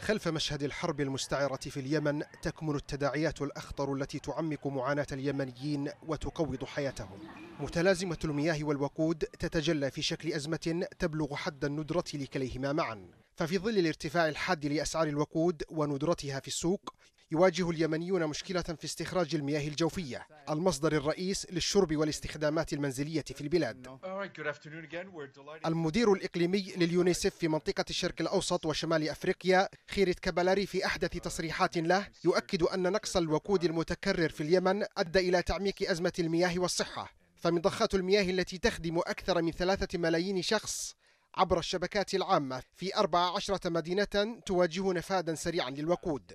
خلف مشهد الحرب المستعرة في اليمن تكمن التداعيات الأخطر التي تعمق معاناة اليمنيين وتقوض حياتهم متلازمة المياه والوقود تتجلى في شكل أزمة تبلغ حد الندرة لكليهما معا ففي ظل الارتفاع الحاد لأسعار الوقود وندرتها في السوق يواجه اليمنيون مشكلة في استخراج المياه الجوفية المصدر الرئيس للشرب والاستخدامات المنزلية في البلاد المدير الإقليمي لليونيسف في منطقة الشرق الأوسط وشمال أفريقيا خيرت كابالاري في أحدث تصريحات له يؤكد أن نقص الوقود المتكرر في اليمن أدى إلى تعميق أزمة المياه والصحة فمضخات المياه التي تخدم أكثر من ثلاثة ملايين شخص عبر الشبكات العامة في 14 مدينة تواجه نفادا سريعا للوقود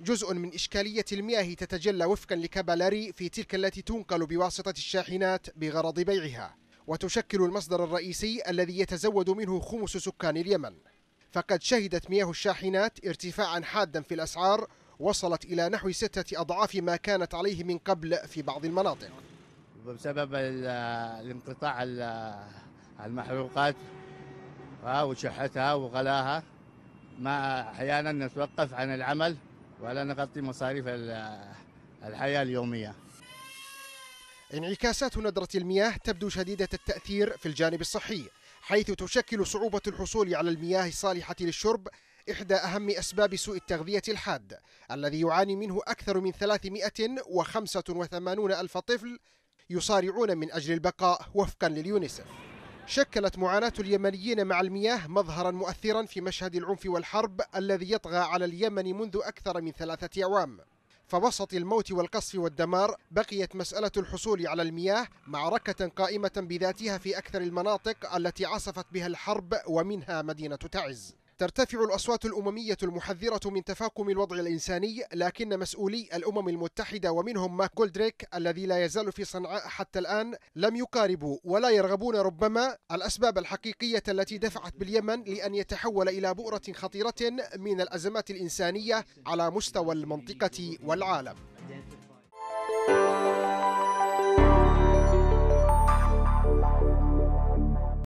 جزء من إشكالية المياه تتجلى وفقا لكابالاري في تلك التي تنقل بواسطة الشاحنات بغرض بيعها وتشكل المصدر الرئيسي الذي يتزود منه خمس سكان اليمن فقد شهدت مياه الشاحنات ارتفاعا حادا في الأسعار وصلت إلى نحو ستة أضعاف ما كانت عليه من قبل في بعض المناطق بسبب الانقطاع المحروقات وشحتها وغلاها ما أحيانا نتوقف عن العمل ولا نغطي مصاريف الحياة اليومية انعكاسات ندرة المياه تبدو شديدة التأثير في الجانب الصحي حيث تشكل صعوبة الحصول على المياه الصالحة للشرب إحدى أهم أسباب سوء التغذية الحاد الذي يعاني منه أكثر من 385 ألف طفل يصارعون من أجل البقاء وفقا لليونيسف شكلت معاناة اليمنيين مع المياه مظهرا مؤثرا في مشهد العنف والحرب الذي يطغى على اليمن منذ أكثر من ثلاثة أعوام فوسط الموت والقصف والدمار بقيت مسألة الحصول على المياه معركة قائمة بذاتها في أكثر المناطق التي عصفت بها الحرب ومنها مدينة تعز ترتفع الأصوات الأممية المحذرة من تفاقم الوضع الإنساني لكن مسؤولي الأمم المتحدة ومنهم ماك جولدريك الذي لا يزال في صنعاء حتى الآن لم يقاربوا ولا يرغبون ربما الأسباب الحقيقية التي دفعت باليمن لأن يتحول إلى بؤرة خطيرة من الأزمات الإنسانية على مستوى المنطقة والعالم